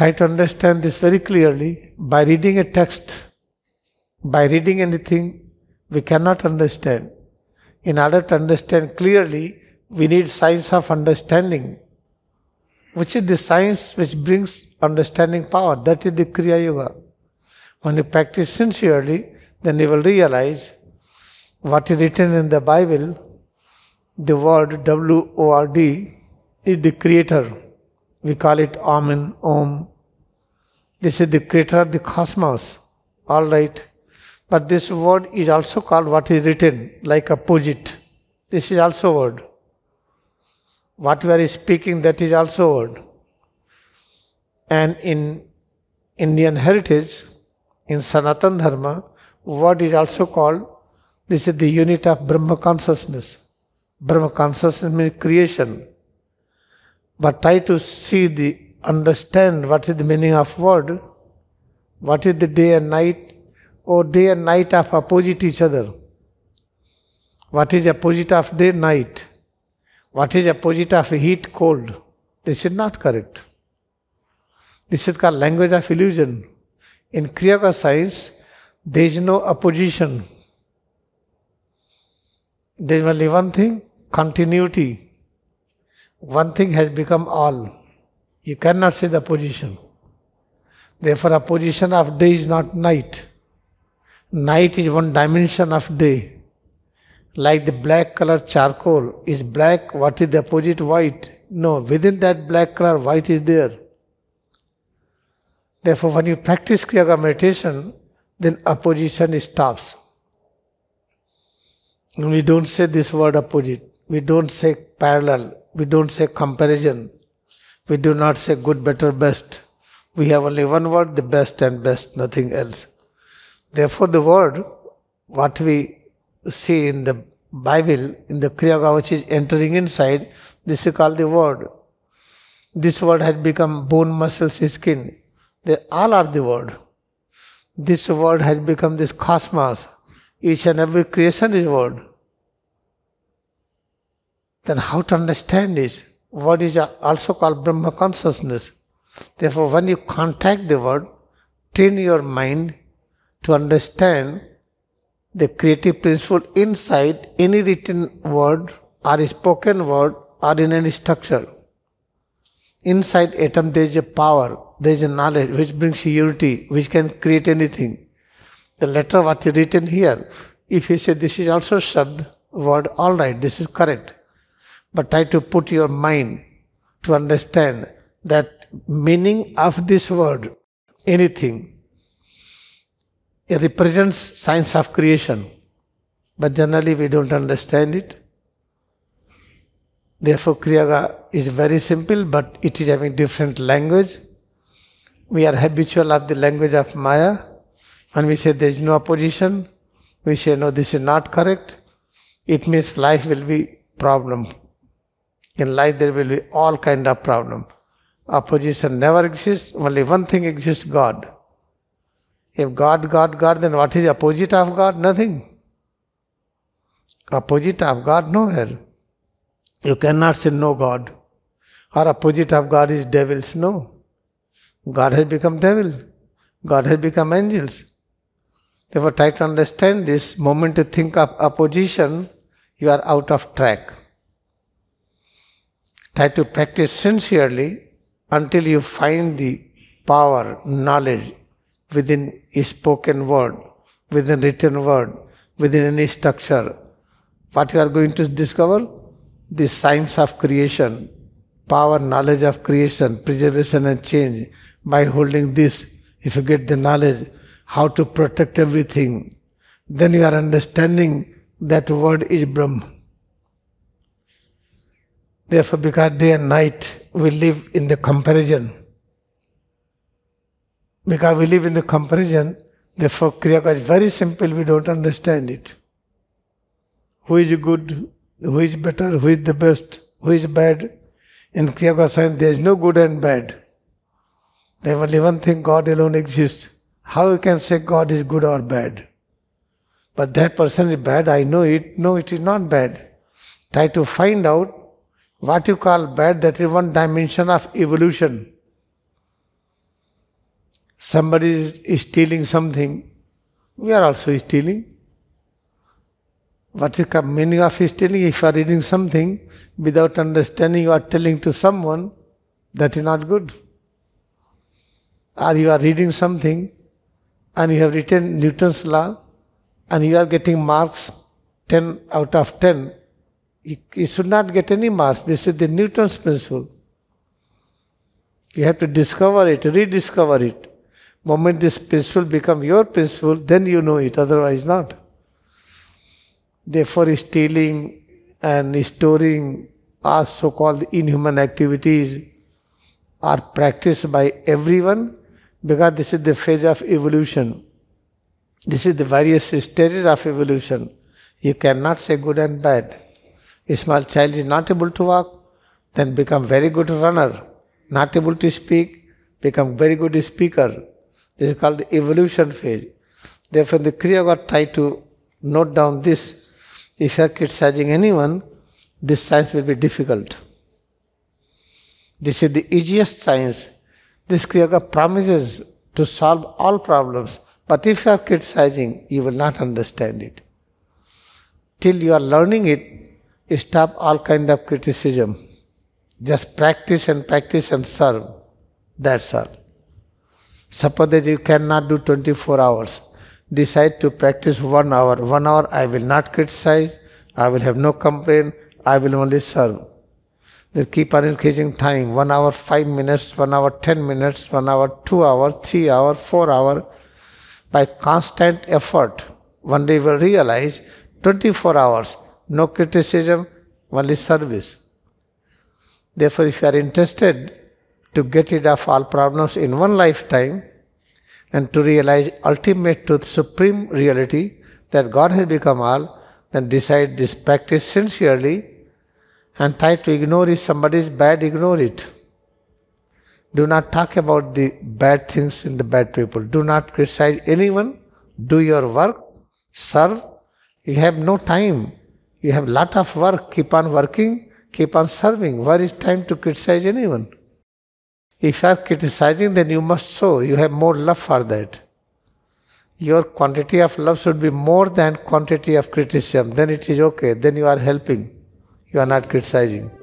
try to understand this very clearly by reading a text, by reading anything we cannot understand. In order to understand clearly, we need science of understanding, which is the science which brings understanding power. That is the Kriya Yoga. When you practice sincerely, then you will realize what is written in the Bible, the word W O R D is the creator we call it Amen, Om. This is the creator of the cosmos. All right. But this word is also called what is written, like a pujit. This is also word. What we are speaking, that is also word. And in Indian heritage, in Sanatan Dharma, word is also called, this is the unit of Brahma consciousness. Brahma consciousness means creation but try to see the understand what is the meaning of word what is the day and night or day and night are opposite each other what is opposite of day night what is opposite of heat cold this is not correct this is called language of illusion in Kriya science there is no opposition there is only one thing continuity one thing has become all. You cannot see the position. Therefore, a position of day is not night. Night is one dimension of day. Like the black color charcoal is black, what is the opposite white? No, within that black color, white is there. Therefore, when you practice yoga meditation, then opposition stops. We don't say this word opposite. We don't say parallel. We don't say comparison. We do not say good, better, best. We have only one word, the best and best, nothing else. Therefore, the word, what we see in the Bible, in the Kriyaga, which is entering inside, this is called the word. This word has become bone, muscles, skin. They all are the word. This word has become this cosmos. Each and every creation is word. Then how to understand is what is also called Brahma consciousness. Therefore, when you contact the word, train your mind to understand the creative principle inside any written word or spoken word or in any structure. Inside atom there is a power, there is a knowledge which brings unity, which can create anything. The letter what is written here, if you say this is also Shabd, word, alright, this is correct but try to put your mind to understand that meaning of this word, anything, it represents science of creation, but generally we don't understand it. Therefore, Kriyaga is very simple, but it is having different language. We are habitual of the language of Maya. and we say there is no opposition, we say no, this is not correct, it means life will be problem in life there will be all kind of problem. Opposition never exists, only one thing exists, God. If God, God, God, then what is opposite of God? Nothing. Opposite of God, nowhere. You cannot say no God. Or opposite of God is devils. No. God has become devil. God has become angels. Therefore, try to understand this. Moment you think of opposition, you are out of track. Try to practice sincerely until you find the power, knowledge within a spoken word, within written word, within any structure. What you are going to discover? The science of creation, power, knowledge of creation, preservation and change. By holding this, if you get the knowledge, how to protect everything, then you are understanding that word is Brahman. Therefore, because day and night we live in the comparison. Because we live in the comparison, therefore Kriya is very simple, we don't understand it. Who is good, who is better, who is the best, who is bad. In Kriya science there is no good and bad. There is only one thing, God alone exists. How you can say God is good or bad? But that person is bad, I know it. No, it is not bad. Try to find out what you call bad, that is one dimension of evolution. Somebody is stealing something, we are also stealing. What is the meaning of stealing? If you are reading something without understanding, you are telling to someone, that is not good. Or you are reading something and you have written Newton's law and you are getting marks 10 out of 10 you should not get any marks. This is the Newton's principle. You have to discover it, rediscover it. Moment this principle become your principle, then you know it, otherwise not. Therefore, stealing and storing are so-called inhuman activities are practiced by everyone because this is the phase of evolution. This is the various stages of evolution. You cannot say good and bad a small child is not able to walk, then become very good runner, not able to speak, become very good speaker. This is called the evolution phase. Therefore, the Kriya got tried to note down this. If you are criticizing anyone, this science will be difficult. This is the easiest science. This Kriya promises to solve all problems. But if you are criticizing, you will not understand it. Till you are learning it, stop all kind of criticism. Just practice and practice and serve. That's all. Suppose that you cannot do 24 hours. Decide to practice one hour. One hour I will not criticize. I will have no complaint. I will only serve. They keep on increasing time. One hour, five minutes, one hour, ten minutes, one hour, two hour, three hour, four hour. By constant effort, one day you will realize 24 hours no criticism, only service. Therefore, if you are interested to get rid of all problems in one lifetime and to realize ultimate truth, supreme reality, that God has become all, then decide this practice sincerely and try to ignore if somebody is bad, ignore it. Do not talk about the bad things in the bad people. Do not criticize anyone. Do your work, serve. You have no time you have lot of work, keep on working, keep on serving. Where is time to criticize anyone? If you are criticizing, then you must show you have more love for that. Your quantity of love should be more than quantity of criticism. Then it is okay. Then you are helping. You are not criticizing.